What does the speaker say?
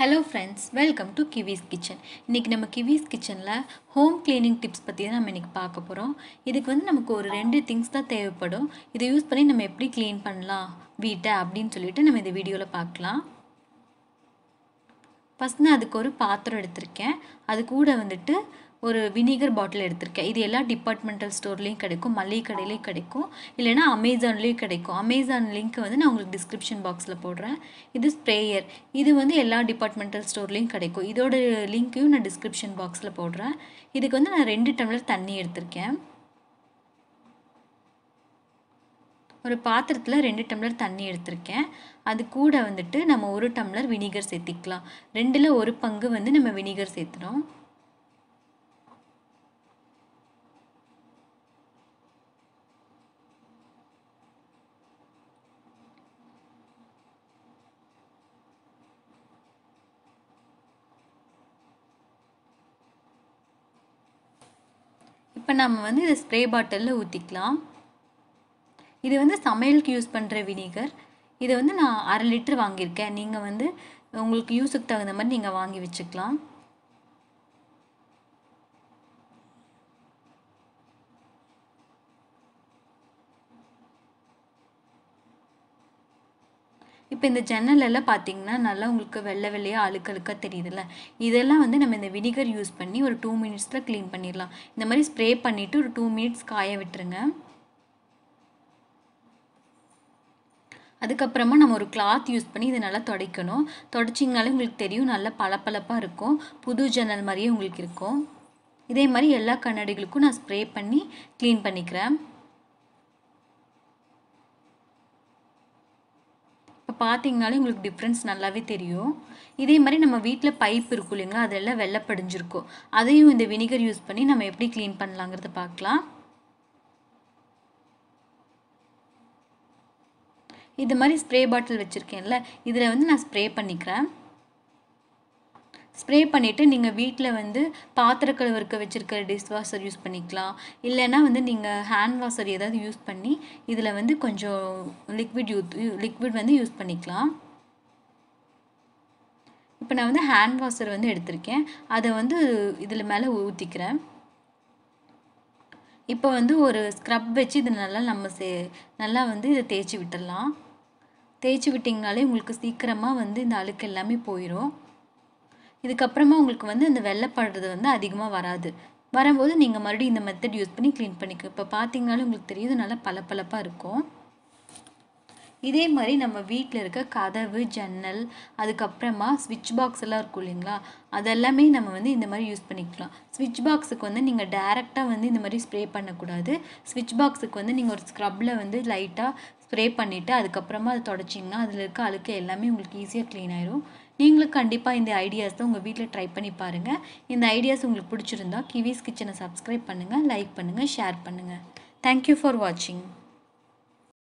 hello friends welcome to Kivi's kitchen இன்றைக்கி நம்ம கிவிஸ் கிச்சனில் ஹோம் கிளீனிங் டிப்ஸ் பற்றி தான் நம்ம இன்றைக்கி பார்க்க போகிறோம் இதுக்கு வந்து நமக்கு ஒரு ரெண்டு திங்ஸ் தான் தேவைப்படும் இதை யூஸ் பண்ணி நம்ம எப்படி க்ளீன் பண்ணலாம் வீட்டை அப்படின்னு சொல்லிட்டு நம்ம இந்த வீடியோவில் பார்க்கலாம் ஃபஸ்ட் நான் அதுக்கு ஒரு பாத்திரம் எடுத்திருக்கேன் அது கூட வந்துட்டு ஒரு வினிகர் பாட்டில் எடுத்திருக்கேன் இது எல்லா டிபார்ட்மெண்டல் ஸ்டோர்லேயும் கிடைக்கும் மளிகை கடையிலையும் கிடைக்கும் இல்லைனா அமேசான்லேயும் கிடைக்கும் அமேசான் லிங்க் வந்து நான் உங்களுக்கு டிஸ்கிரிப்ஷன் பாக்ஸில் போடுறேன் இது ஸ்ப்ரேயர் இது வந்து எல்லா டிபார்ட்மெண்டல் ஸ்டோர்லேயும் கிடைக்கும் இதோட லிங்க்கையும் நான் டிஸ்கிரிப்ஷன் பாக்ஸில் போடுறேன் இதுக்கு வந்து நான் ரெண்டு டம்ளர் தண்ணி எடுத்திருக்கேன் ஒரு பாத்திரத்தில் ரெண்டு டம்ளர் தண்ணி எடுத்திருக்கேன் அது கூட வந்துட்டு நம்ம ஒரு டம்ளர் வினிகர் சேர்த்திக்கலாம் ரெண்டில் ஒரு பங்கு வந்து நம்ம வினிகர் சேர்த்துறோம் இப்போ நம்ம வந்து இதை ஸ்ப்ரே பாட்டிலில் ஊற்றிக்கலாம் இது வந்து சமையலுக்கு யூஸ் பண்ணுற வினிகர் இதை வந்து நான் அரை லிட்டர் வாங்கியிருக்கேன் நீங்கள் வந்து உங்களுக்கு யூஸுக்கு தகுந்த மாதிரி நீங்கள் வாங்கி வச்சுக்கலாம் இப்போ இந்த ஜன்னலெல்லாம் பார்த்தீங்கன்னா நல்லா உங்களுக்கு வெள்ளை வெள்ளையாக அழுக்கழுக்காக தெரியுதுல்ல இதெல்லாம் வந்து நம்ம இந்த வினிகர் யூஸ் பண்ணி ஒரு டூ மினிட்ஸில் க்ளீன் பண்ணிடலாம் இந்த மாதிரி ஸ்ப்ரே பண்ணிவிட்டு ஒரு டூ மினிட்ஸ் காய விட்டுருங்க அதுக்கப்புறமா நம்ம ஒரு கிளாத் யூஸ் பண்ணி இதை நல்லா துடைக்கணும் துடைச்சிங்கனாலே உங்களுக்கு தெரியும் நல்லா பளபளப்பாக இருக்கும் புது ஜன்னல் மாதிரியே உங்களுக்கு இருக்கும் இதே மாதிரி எல்லா கண்ணாடிகளுக்கும் நான் ஸ்ப்ரே பண்ணி க்ளீன் பண்ணிக்கிறேன் பார்த்தீங்கனாலே உங்களுக்கு டிஃப்ரென்ஸ் நல்லாவே தெரியும் இதே மாதிரி நம்ம வீட்டில் பைப் இருக்கும் இல்லைங்களா அதெல்லாம் வெள்ளை படிஞ்சிருக்கும் அதையும் இந்த வினிகர் யூஸ் பண்ணி நம்ம எப்படி க்ளீன் பண்ணலாங்கிறத பார்க்கலாம் இது மாதிரி ஸ்ப்ரே பாட்டில் வச்சுருக்கேன்ல இதில் வந்து நான் ஸ்ப்ரே பண்ணிக்கிறேன் ஸ்ப்ரே பண்ணிவிட்டு நீங்கள் வீட்டில் வந்து பாத்திர கழுவருக்கு வச்சுருக்கிற டிஷ் வாஷர் யூஸ் பண்ணிக்கலாம் இல்லைன்னா வந்து நீங்கள் ஹேண்ட் வாஷர் ஏதாவது யூஸ் பண்ணி இதில் வந்து கொஞ்சம் லிக்விட் யூத் லிக்விட் வந்து யூஸ் பண்ணிக்கலாம் இப்போ நான் வந்து ஹேண்ட் வாஷர் வந்து எடுத்திருக்கேன் அதை வந்து இதில் மேலே ஊற்றிக்கிறேன் இப்போ வந்து ஒரு ஸ்க்ரப் வச்சு இதை நல்லா நம்ம சே நல்லா வந்து இதை தேய்ச்சி விட்டுடலாம் தேய்ச்சி விட்டிங்கனாலே உங்களுக்கு சீக்கிரமாக வந்து இந்த அழுக்கு எல்லாமே போயிடும் இதுக்கப்புறமா உங்களுக்கு வந்து அந்த வெள்ளைப்படுறது வந்து அதிகமாக வராது வரும்போது நீங்கள் மறுபடியும் இந்த மெத்தட் யூஸ் பண்ணி க்ளீன் பண்ணிக்க இப்போ பார்த்தீங்கனாலும் உங்களுக்கு தெரியுது நல்லா பளபளப்பாக இருக்கும் இதே மாதிரி நம்ம வீட்டில் இருக்க கதவு ஜன்னல் அதுக்கப்புறமா ஸ்விட்ச் பாக்ஸ் எல்லாம் இருக்கும் இல்லைங்களா அதெல்லாமே நம்ம வந்து இந்த மாதிரி யூஸ் பண்ணிக்கலாம் ஸ்விட்ச் பாக்ஸுக்கு வந்து நீங்கள் டேரெக்டாக வந்து இந்த மாதிரி ஸ்ப்ரே பண்ணக்கூடாது ஸ்விட்ச் பாக்ஸுக்கு வந்து நீங்கள் ஒரு ஸ்க்ரப்பில் வந்து லைட்டாக ஸ்ப்ரே பண்ணிவிட்டு அதுக்கப்புறமா அதை தொடச்சிங்கன்னா அதில் இருக்க அழுக்க எல்லாமே உங்களுக்கு ஈஸியாக க்ளீன் ஆயிரும் நீங்களும் கண்டிப்பாக இந்த ஐடியாஸ் தான் உங்கள் வீட்டில் ட்ரை பண்ணி பாருங்கள் இந்த ஐடியாஸ் உங்களுக்கு பிடிச்சிருந்தா கிவிஸ் கிச்சனை சப்ஸ்கிரைப் பண்ணுங்கள் லைக் பண்ணுங்கள் ஷேர் பண்ணுங்கள் தேங்க்யூ ஃபார் வாட்சிங்